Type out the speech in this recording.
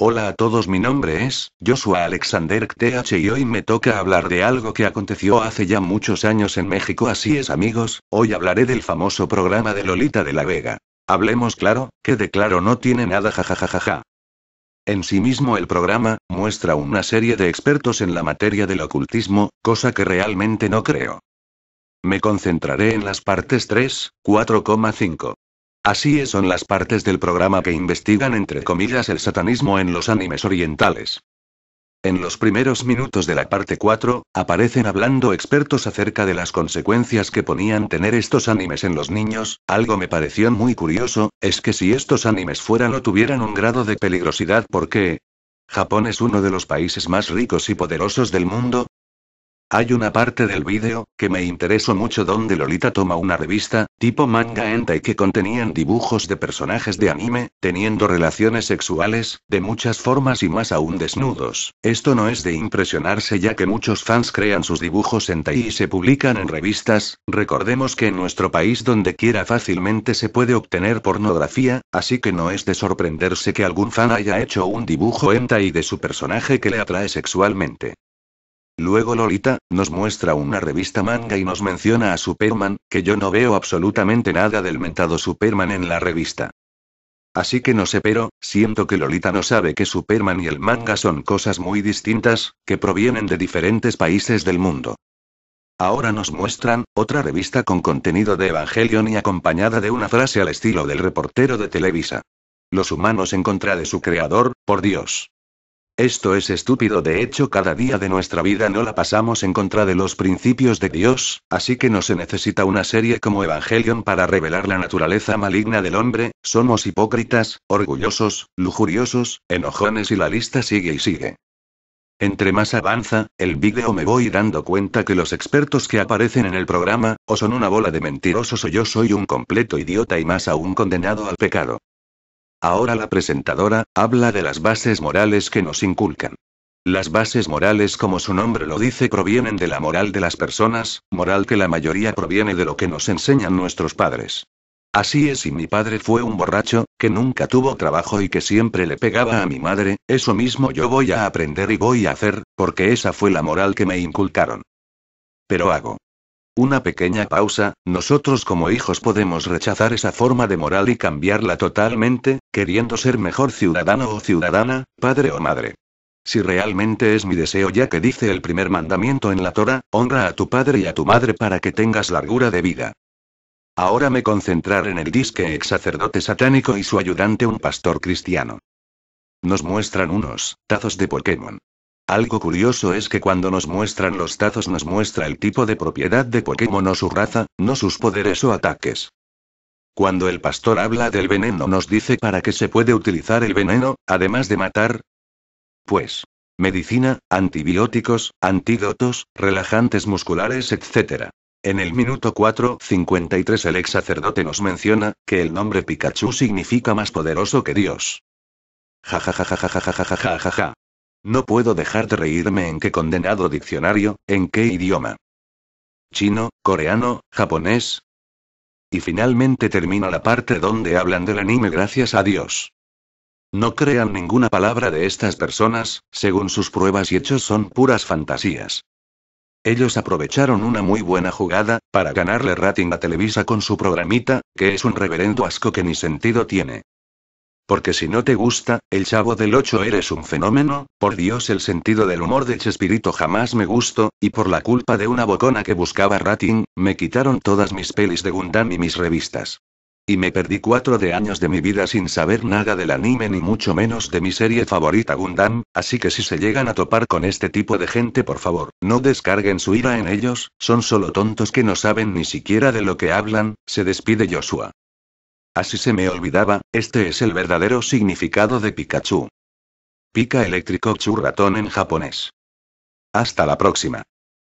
Hola a todos, mi nombre es Joshua Alexander TH y hoy me toca hablar de algo que aconteció hace ya muchos años en México, así es amigos, hoy hablaré del famoso programa de Lolita de la Vega. Hablemos claro, que de claro no tiene nada jajajajaja. En sí mismo el programa, muestra una serie de expertos en la materia del ocultismo, cosa que realmente no creo. Me concentraré en las partes 3, 4, 5. Así es, son las partes del programa que investigan entre comillas el satanismo en los animes orientales. En los primeros minutos de la parte 4, aparecen hablando expertos acerca de las consecuencias que ponían tener estos animes en los niños, algo me pareció muy curioso, es que si estos animes fueran o tuvieran un grado de peligrosidad porque... Japón es uno de los países más ricos y poderosos del mundo, hay una parte del vídeo, que me interesó mucho donde Lolita toma una revista, tipo manga hentai que contenían dibujos de personajes de anime, teniendo relaciones sexuales, de muchas formas y más aún desnudos. Esto no es de impresionarse ya que muchos fans crean sus dibujos hentai y se publican en revistas, recordemos que en nuestro país donde quiera fácilmente se puede obtener pornografía, así que no es de sorprenderse que algún fan haya hecho un dibujo hentai de su personaje que le atrae sexualmente. Luego Lolita, nos muestra una revista manga y nos menciona a Superman, que yo no veo absolutamente nada del mentado Superman en la revista. Así que no sé, pero siento que Lolita no sabe que Superman y el manga son cosas muy distintas, que provienen de diferentes países del mundo. Ahora nos muestran otra revista con contenido de Evangelion y acompañada de una frase al estilo del reportero de Televisa. Los humanos en contra de su creador, por Dios. Esto es estúpido. De hecho, cada día de nuestra vida no la pasamos en contra de los principios de Dios, así que no se necesita una serie como Evangelion para revelar la naturaleza maligna del hombre, somos hipócritas, orgullosos, lujuriosos, enojones y la lista sigue y sigue. Entre más avanza, el vídeo me voy dando cuenta que los expertos que aparecen en el programa, o son una bola de mentirosos o yo soy un completo idiota y más aún condenado al pecado. Ahora la presentadora, habla de las bases morales que nos inculcan. Las bases morales, como su nombre lo dice, provienen de la moral de las personas, moral que la mayoría proviene de lo que nos enseñan nuestros padres. Así es, y mi padre fue un borracho, que nunca tuvo trabajo y que siempre le pegaba a mi madre, eso mismo yo voy a aprender y voy a hacer, porque esa fue la moral que me inculcaron. Pero hago. Una pequeña pausa, nosotros como hijos podemos rechazar esa forma de moral y cambiarla totalmente, queriendo ser mejor ciudadano o ciudadana, padre o madre. Si realmente es mi deseo ya que dice el primer mandamiento en la Torah, honra a tu padre y a tu madre para que tengas largura de vida. Ahora me concentrar en el disque ex sacerdote satánico y su ayudante un pastor cristiano. Nos muestran unos tazos de Pokémon. Algo curioso es que cuando nos muestran los tazos nos muestra el tipo de propiedad de Pokémon o su raza, no sus poderes o ataques. Cuando el pastor habla del veneno nos dice para qué se puede utilizar el veneno, además de matar. Pues. Medicina, antibióticos, antídotos, relajantes musculares, etc. En el minuto 4.53 el ex sacerdote nos menciona que el nombre Pikachu significa más poderoso que Dios. Ja No puedo dejar de reírme en qué condenado diccionario, en qué idioma. Chino, coreano, japonés, y finalmente termina la parte donde hablan del anime gracias a Dios. No crean ninguna palabra de estas personas, según sus pruebas y hechos son puras fantasías. Ellos aprovecharon una muy buena jugada, para ganarle rating a Televisa con su programita, que es un reverendo asco que ni sentido tiene. Porque si no te gusta, el chavo del 8 eres un fenómeno, por Dios el sentido del humor de Chespirito jamás me gustó, y por la culpa de una bocona que buscaba rating, me quitaron todas mis pelis de Gundam y mis revistas. Y me perdí cuatro de años de mi vida sin saber nada del anime ni mucho menos de mi serie favorita Gundam, así que si se llegan a topar con este tipo de gente por favor, no descarguen su ira en ellos, son solo tontos que no saben ni siquiera de lo que hablan, se despide Joshua. Así se me olvidaba, este es el verdadero significado de Pikachu. Pika eléctrico churratón en japonés. Hasta la próxima.